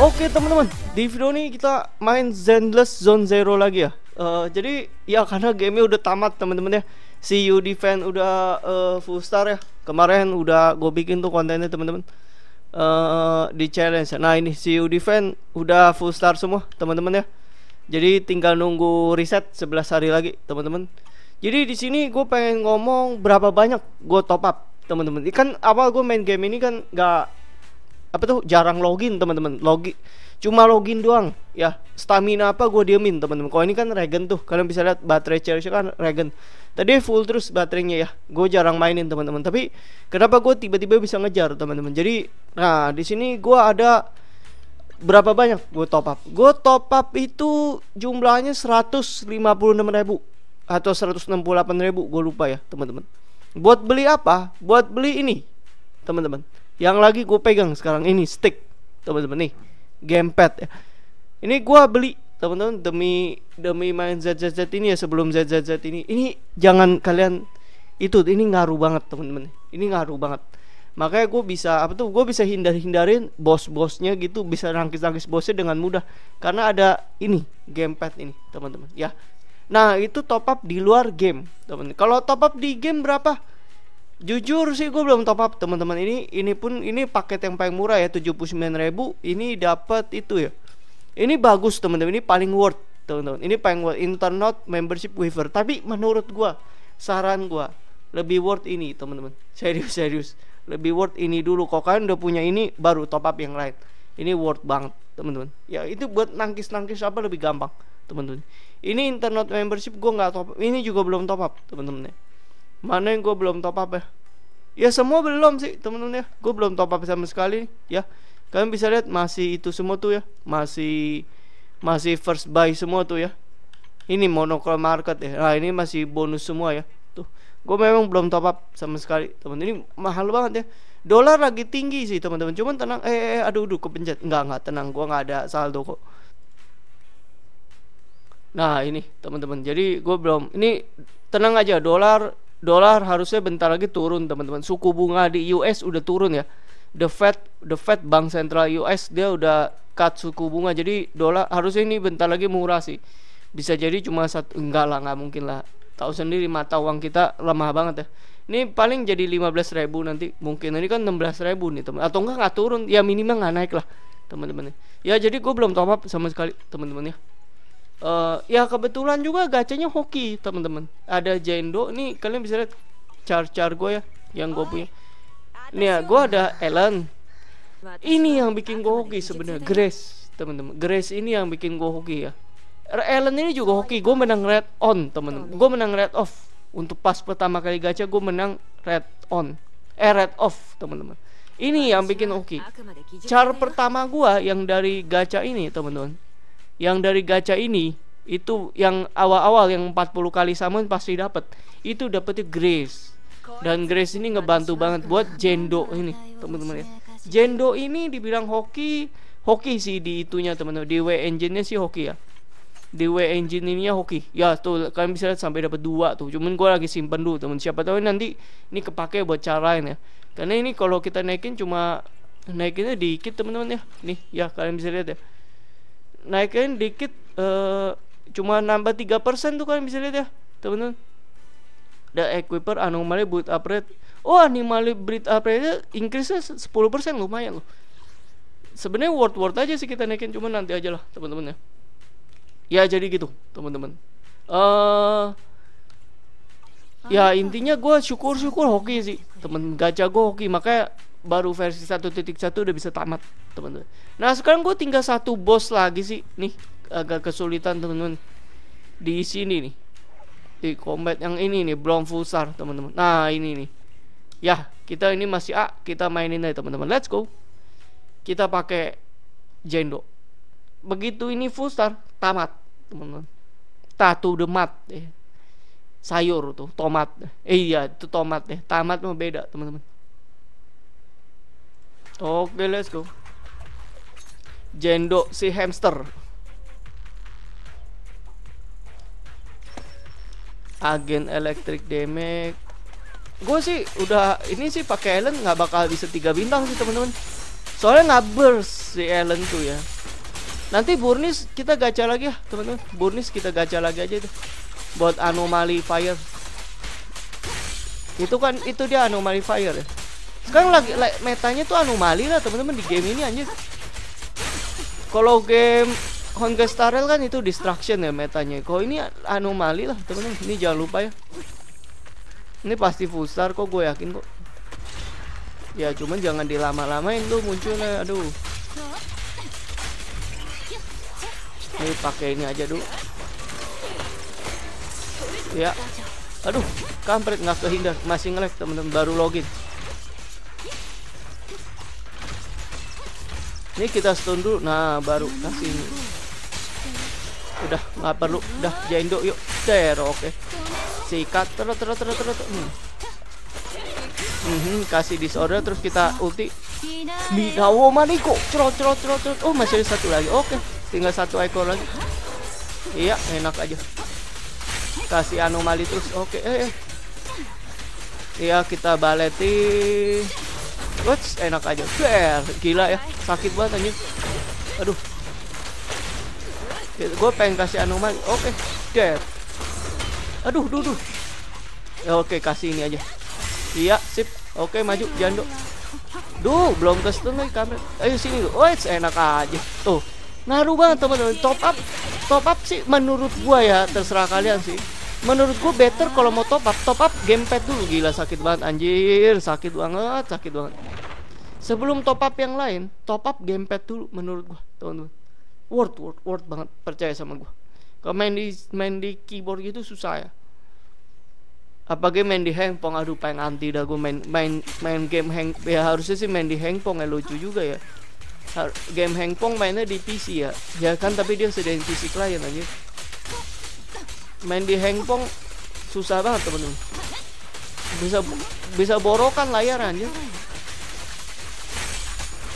Oke teman-teman, di video ini kita main Zenless Zone Zero lagi ya. Uh, jadi ya karena gamenya udah tamat teman-teman ya. Si U Defend udah uh, full star ya. Kemarin udah gue bikin tuh kontennya teman-teman uh, di challenge. Nah ini si U Defend udah full star semua teman-teman ya. Jadi tinggal nunggu reset 11 hari lagi teman-teman. Jadi di sini gue pengen ngomong berapa banyak gue top up teman-teman. Ikan awal gue main game ini kan gak apa tuh jarang login teman-teman. Login cuma login doang ya. Stamina apa gue diemin teman-teman. Kalau ini kan regen tuh. Kalian bisa lihat baterai charge kan regen. Tadi full terus baterainya ya. Gue jarang mainin teman-teman. Tapi kenapa gue tiba-tiba bisa ngejar teman-teman? Jadi nah di sini gue ada berapa banyak gue top up? Gue top up itu jumlahnya 156 ribu atau 168 ribu gue lupa ya teman-teman buat beli apa buat beli ini teman-teman yang lagi gue pegang sekarang ini stick teman-teman nih gamepad ya ini gue beli teman-teman demi demi main ZZZ ini ya sebelum ZZZ ini ini jangan kalian itu ini ngaruh banget teman-teman ini ngaruh banget makanya gue bisa apa tuh gue bisa hindar hindarin bos bosnya gitu bisa nangkis nangkis bosnya dengan mudah karena ada ini gamepad ini teman-teman ya Nah, itu top up di luar game, teman. Kalau top up di game berapa? Jujur sih gue belum top up, teman-teman. Ini ini pun ini paket yang paling murah ya, 79.000. Ini dapat itu ya. Ini bagus, teman-teman. Ini paling worth, teman-teman. Ini paling worth internet membership waiver. Tapi menurut gua, saran gua lebih worth ini, teman-teman. Serius, serius. Lebih worth ini dulu. kok kan udah punya ini baru top up yang lain. Ini worth banget, teman-teman. Ya, itu buat nangkis-nangkis apa lebih gampang teman-teman ini internet membership gue nggak top ini juga belum top up teman-teman ya mana yang gue belum top up ya ya semua belum sih teman-teman ya gue belum top up sama sekali ya kalian bisa lihat masih itu semua tuh ya masih masih first buy semua tuh ya ini monochrome market ya nah ini masih bonus semua ya tuh gue memang belum top up sama sekali teman ini mahal banget ya dolar lagi tinggi sih teman-teman cuman tenang eh, eh, eh aduh aduh kepencet Enggak, enggak tenang gue enggak ada saldo kok Nah ini teman-teman, jadi gue belum. Ini tenang aja, dolar dolar harusnya bentar lagi turun teman-teman. Suku bunga di US udah turun ya. The Fed, the Fed Bank Sentral US dia udah cut suku bunga. Jadi dolar harusnya ini bentar lagi murah sih. Bisa jadi cuma satu enggak lah, nggak mungkin lah. Tahu sendiri mata uang kita lemah banget ya. Ini paling jadi ribu nanti mungkin. Ini kan ribu nih teman. Atau enggak nggak turun, ya minimal nggak naik lah teman-teman. Ya, ya jadi gue belum top apa sama sekali teman-teman ya uh, ya kebetulan juga gacanya hoki teman-teman ada jendo nih kalian bisa lihat char-char gue ya yang gue punya nih ya gue ada Ellen ini yang bikin gue hoki sebenarnya Grace teman-teman Grace ini yang bikin gue hoki ya Ellen ini juga hoki gue menang red on teman-teman gue menang red off untuk pas pertama kali gacha gue menang red on eh red off teman-teman ini yang bikin hoki cara pertama gue yang dari gacha ini teman-teman yang dari gacha ini itu yang awal-awal yang 40 kali summon pasti dapat itu dapetnya grace dan grace ini ngebantu banget buat jendo ini teman-teman ya jendo ini dibilang hoki hoki sih di itunya teman-teman di w engine nya sih hoki ya di W engine ini ininya hoki ya tuh kalian bisa lihat sampai dapat dua tuh cuman gue lagi simpen dulu teman siapa tahu nanti ini kepake buat ini ya karena ini kalau kita naikin cuma naikinnya dikit teman-teman ya nih ya kalian bisa lihat ya naikin dikit uh, cuma nambah tiga persen tuh kan bisa lihat ya temen teman the equiper anomaly boot upgrade. oh anomaly breed upgrade increase sepuluh persen lumayan loh sebenarnya worth worth aja sih kita naikin cuma nanti aja lah temen teman ya ya jadi gitu temen-temen. uh, eh, ya intinya gue syukur syukur hoki sih temen gacha gue hoki makanya baru versi 1.1 udah bisa tamat teman-teman nah sekarang gue tinggal satu bos lagi sih nih agak kesulitan teman-teman di sini nih di combat yang ini nih belum Fusar teman-teman nah ini nih ya kita ini masih A kita mainin aja teman-teman let's go kita pakai jendo begitu ini Fusar tamat teman-teman tatu demat mat eh. sayur tuh tomat eh, iya itu tomat deh tamat mau beda teman-teman Oke, let's go. Jendo si hamster. Agen electric damage. Gue sih udah ini sih pakai Ellen nggak bakal bisa tiga bintang sih temen-temen, Soalnya burst si Ellen tuh ya. Nanti Burnis kita gacha lagi ya temen-temen, Burnis kita gacha lagi aja tuh. Buat anomali fire. Itu kan itu dia anomali fire ya sekarang lagi like, metanya tuh anomali lah teman-teman di game ini anjir kalau game Honkai Star Rail kan itu destruction ya metanya Kok ini anomali lah teman-teman ini jangan lupa ya ini pasti full star kok gue yakin kok ya cuman jangan dilama-lamain tuh munculnya aduh ini pakai ini aja dulu ya aduh kampret nggak kehindar masih ngelek teman-teman baru login ini kita stun dulu nah baru kasih ini udah nggak perlu udah jaindo yuk der oke okay. sikat terus terus terus terus hmm. Mm -hmm, kasih disorder terus kita ulti Minawo Maniko cerot cerot cerot cerot oh masih ada satu lagi oke okay. tinggal satu ekor lagi iya enak aja kasih anomali terus oke okay. eh, eh. Iya kita baleti Wuts, enak aja. Ber, gila ya. Sakit banget anjing. Aduh. Gue pengen kasih anomali. Oke, okay. dead. Aduh, duh, duh. Ya, oke, okay, kasih ini aja. Iya, sip. Oke, okay, maju, jando. Duh, belum ke stun lagi kamer. Ayo eh, sini Wuts, enak aja. Tuh. Naruh banget teman-teman. Top up. Top up sih menurut gue ya, terserah kalian sih menurut gue better kalau mau top up top up gamepad dulu gila sakit banget anjir sakit banget sakit banget sebelum top up yang lain top up gamepad dulu menurut gue teman-teman worth worth worth banget percaya sama gue kalau main di main di keyboard gitu susah ya apalagi main di handphone aduh pengen anti dah gue main main main game hang ya harusnya sih main di handphone ya lucu juga ya game handphone mainnya di PC ya ya kan tapi dia sedang PC klien aja main di hengpong susah banget temen-temen bisa bisa borokan layar anjir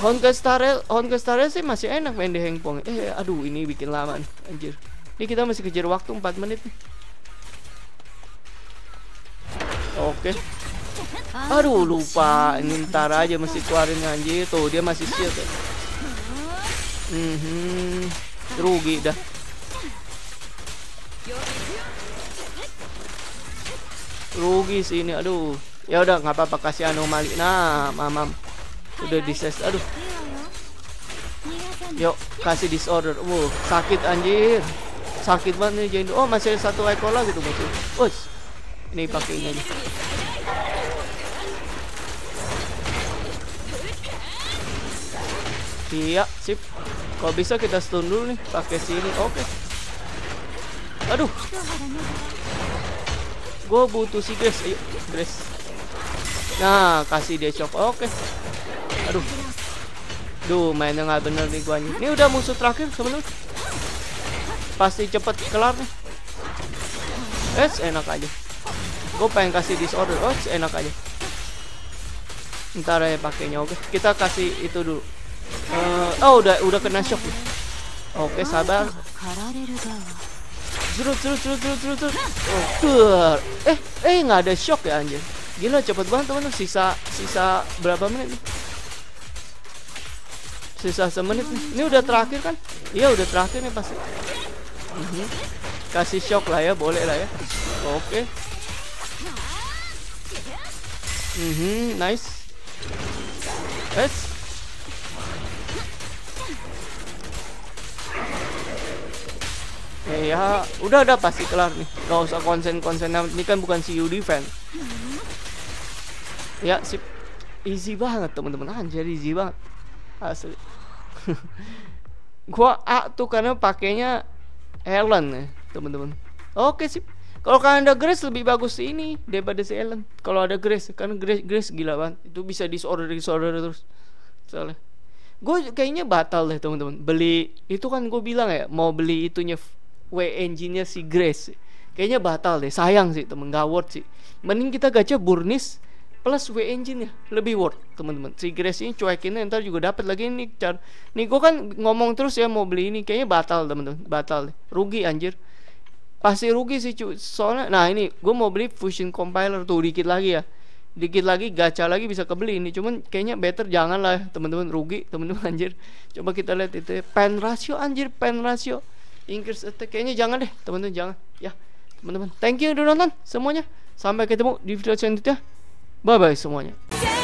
Honkestarel starrel sih masih enak main di hengpong eh aduh ini bikin lama nih anjir ini kita masih kejar waktu 4 menit nih oke aduh lupa ini ntar aja masih keluarin anjir tuh dia masih shield ya. mm -hmm. rugi dah rugi sih ini aduh ya udah nggak apa-apa kasih anomali nah mamam udah dises aduh yuk kasih disorder wow sakit anjir sakit banget nih jadi oh masih satu ekor lagi tuh masih ini pakai ini aja iya sip kok bisa kita stun dulu nih pakai sini oke okay. aduh gue butuh si Grace ayo Grace nah kasih dia shock oke aduh Duh, mainnya nggak bener nih gua Ini udah musuh terakhir sebenarnya. Pasti cepet kelar nih. Eh, enak aja. Gue pengen kasih disorder. Oh, enak aja. Ntar ya pakainya oke. Okay. Kita kasih itu dulu. Uh, oh, udah udah kena shock Oke, okay, sabar. Terus terus terus terus terus. Oh, Ter. Eh, eh nggak ada shock ya anjir. Gila cepet banget teman-teman. Sisa sisa berapa menit nih? Sisa semenit nih. Ini udah terakhir kan? Iya udah terakhir nih pasti. Mhm. Kasih shock lah ya, boleh lah ya. Oke. Mhm. nice. Eh, ya udah udah pasti kelar nih nggak usah konsen konsen ini kan bukan si CU defense hmm. ya sip easy banget teman-teman anjir easy banget asli gua A tuh karena pakainya Ellen nih ya, teman-teman oke sip kalau kalian ada Grace lebih bagus ini daripada si Ellen kalau ada Grace kan Grace Grace gila banget itu bisa disorder disorder terus soalnya gue kayaknya batal deh teman-teman beli itu kan gue bilang ya mau beli itunya WNG-nya si Grace. Kayaknya batal deh, sayang sih temen gak worth sih. Mending kita gacha Burnis plus WNG-nya lebih worth temen-temen. Si Grace ini cuekinnya ntar juga dapat lagi nih car. Nih gue kan ngomong terus ya mau beli ini kayaknya batal temen-temen, batal deh. Rugi anjir. Pasti rugi sih cu. Soalnya nah ini gue mau beli Fusion Compiler tuh dikit lagi ya. Dikit lagi gacha lagi bisa kebeli ini. Cuman kayaknya better jangan lah temen teman rugi temen-temen anjir. Coba kita lihat itu ya. pen ratio anjir pen ratio Inggris attack eh, kayaknya jangan deh teman-teman jangan ya teman-teman thank you udah nonton semuanya sampai ketemu di video selanjutnya bye bye semuanya